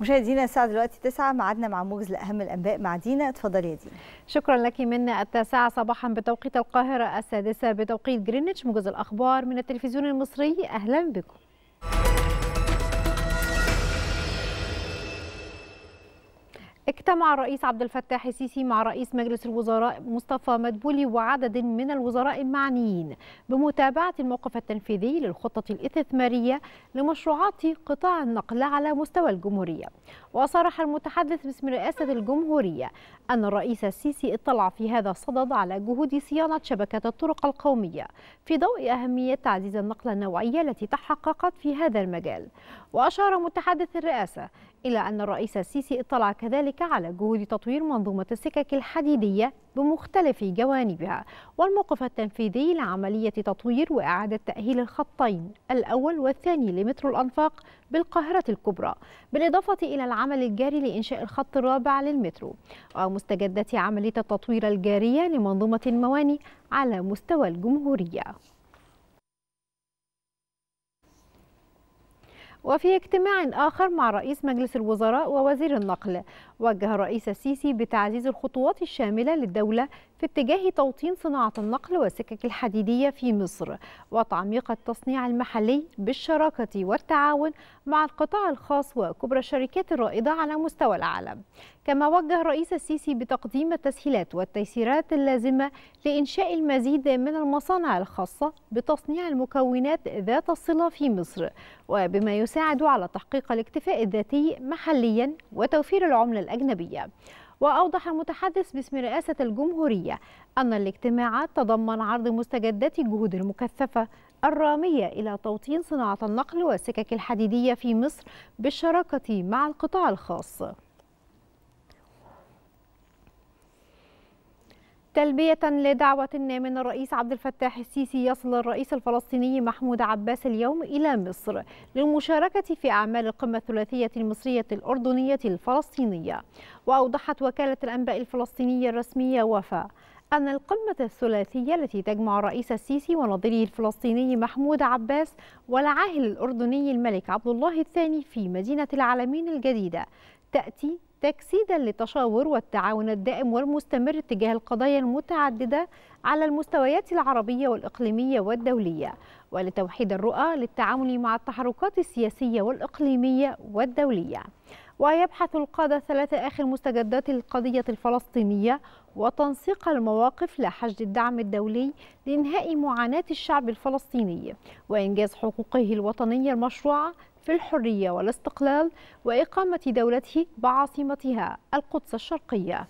مشاهدينا الساعه دلوقتي 9 معادنا مع موجز لاهم الانباء مع دينا اتفضلي يا دينا شكرا لك من التاسعه صباحا بتوقيت القاهره السادسه بتوقيت جرينتش موجز الاخبار من التلفزيون المصري اهلا بكم اجتمع الرئيس عبد الفتاح السيسي مع رئيس مجلس الوزراء مصطفى مدبولي وعدد من الوزراء المعنيين بمتابعة الموقف التنفيذي للخطة الاستثمارية لمشروعات قطاع النقل على مستوى الجمهورية وصرح المتحدث باسم رئاسة الجمهورية أن الرئيس السيسي اطلع في هذا الصدد على جهود صيانة شبكة الطرق القومية في ضوء أهمية تعزيز النقلة النوعية التي تحققت في هذا المجال وأشار متحدث الرئاسة إلى أن الرئيس السيسي اطلع كذلك على جهود تطوير منظومة السكك الحديدية بمختلف جوانبها والموقف التنفيذي لعملية تطوير وإعادة تأهيل الخطين الأول والثاني لمترو الأنفاق بالقاهرة الكبرى بالإضافة إلى العمل الجاري لإنشاء الخط الرابع للمترو ومستجدة عملية التطوير الجارية لمنظومة المواني على مستوى الجمهورية وفي اجتماع آخر مع رئيس مجلس الوزراء ووزير النقل وجه الرئيس السيسي بتعزيز الخطوات الشاملة للدولة في اتجاه توطين صناعة النقل والسكك الحديدية في مصر وتعميق التصنيع المحلي بالشراكة والتعاون مع القطاع الخاص وكبرى الشركات الرائدة على مستوى العالم كما وجه الرئيس السيسي بتقديم التسهيلات والتيسيرات اللازمة لإنشاء المزيد من المصانع الخاصة بتصنيع المكونات ذات الصلة في مصر وبما يس تساعد على تحقيق الاكتفاء الذاتي محليا وتوفير العملة الأجنبية وأوضح متحدث باسم رئاسة الجمهورية أن الاجتماع تضمن عرض مستجدات الجهود المكثفة الرامية إلى توطين صناعة النقل والسكك الحديدية في مصر بالشراكة مع القطاع الخاص تلبية لدعوة من الرئيس عبد الفتاح السيسي يصل الرئيس الفلسطيني محمود عباس اليوم إلى مصر للمشاركة في أعمال القمة الثلاثية المصرية الأردنية الفلسطينية وأوضحت وكالة الأنباء الفلسطينية الرسمية وفا أن القمة الثلاثية التي تجمع الرئيس السيسي ونظيره الفلسطيني محمود عباس والعاهل الأردني الملك عبد الله الثاني في مدينة العالمين الجديدة تأتي تجسيدا للتشاور والتعاون الدائم والمستمر تجاه القضايا المتعددة على المستويات العربية والإقليمية والدولية ولتوحيد الرؤى للتعامل مع التحركات السياسية والإقليمية والدولية ويبحث القادة ثلاثة آخر مستجدات القضية الفلسطينية وتنسيق المواقف لحشد الدعم الدولي لإنهاء معاناة الشعب الفلسطيني وإنجاز حقوقه الوطنية المشروعة في الحرية والاستقلال وإقامة دولته بعاصمتها القدس الشرقية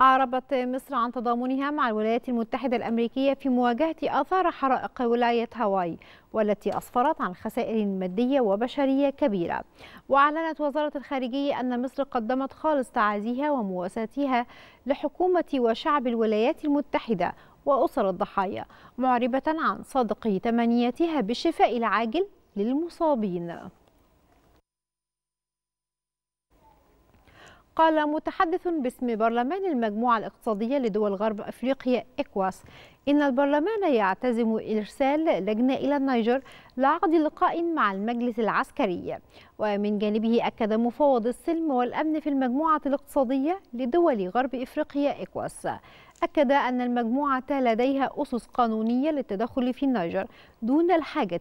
أعربت مصر عن تضامنها مع الولايات المتحدة الأمريكية في مواجهة آثار حرائق ولاية هاواي والتي أسفرت عن خسائر مادية وبشرية كبيرة وأعلنت وزارة الخارجية أن مصر قدمت خالص تعازيها ومواساتها لحكومة وشعب الولايات المتحدة وأسر الضحايا معربة عن صادق تمنياتها بالشفاء العاجل للمصابين قال متحدث باسم برلمان المجموعة الاقتصادية لدول غرب أفريقيا إكواس إن البرلمان يعتزم إرسال لجنة إلى النيجر لعقد لقاء مع المجلس العسكري ومن جانبه أكد مفوض السلم والأمن في المجموعة الاقتصادية لدول غرب إفريقيا إكواس أكد أن المجموعة لديها أسس قانونية للتدخل في النيجر دون الحاجة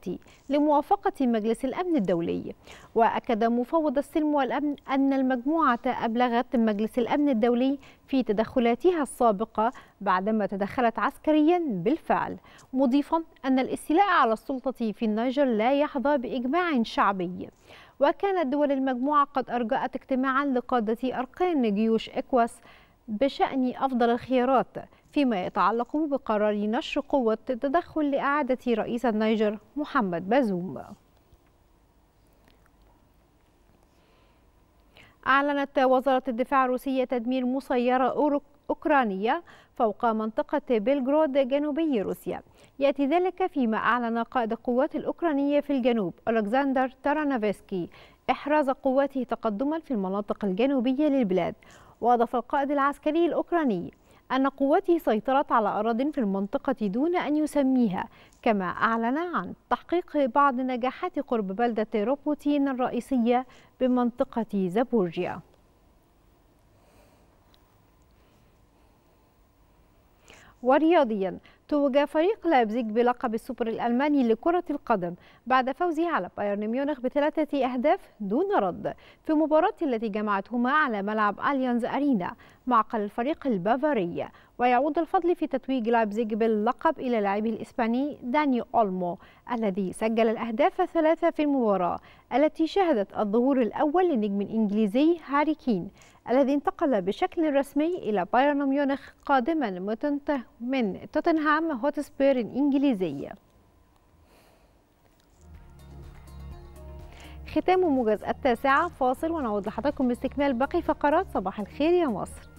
لموافقة مجلس الأمن الدولي وأكد مفوض السلم والأمن أن المجموعة أبلغت مجلس الأمن الدولي في تدخلاتها السابقة بعدما تدخلت عسكريا بالفعل مضيفا أن الاستيلاء على السلطة في النيجر لا يحظى بإجماع شعبي وكانت دول المجموعة قد أرجأت اجتماعا لقادة أركان جيوش إكواس بشأن أفضل الخيارات فيما يتعلق بقرار نشر قوة التدخل لإعادة رئيس النيجر محمد بازوم أعلنت وزارة الدفاع الروسية تدمير مسيرة أوكرانية فوق منطقة بلغراد جنوبي روسيا يأتي ذلك فيما أعلن قائد القوات الأوكرانية في الجنوب ألكسندر تارانافسكي إحراز قواته تقدما في المناطق الجنوبية للبلاد وأضاف القائد العسكري الأوكراني أن قوته سيطرت على أراضٍ في المنطقة دون أن يسميها، كما أعلن عن تحقيق بعض نجاحات قرب بلدة روبوتين الرئيسية بمنطقة زابورجيا. ورياضيا توج فريق لايبزيج بلقب السوبر الألماني لكرة القدم بعد فوزه على بايرن ميونخ بثلاثة أهداف دون رد في مباراة التي جمعتهما على ملعب أليانز أرينا معقل الفريق البافاري ويعود الفضل في تتويج لايبزيج باللقب إلى لاعبه الإسباني داني أولمو الذي سجل الأهداف الثلاثة في المباراة التي شهدت الظهور الأول لنجم الانجليزي هاري كين الذي انتقل بشكل رسمي إلى بايرن ميونخ قادما من توتنهام هوتسبير الإنجليزي ختام موجز التاسعة فاصل ونعود لحضراتكم باستكمال باقي فقرات صباح الخير يا مصر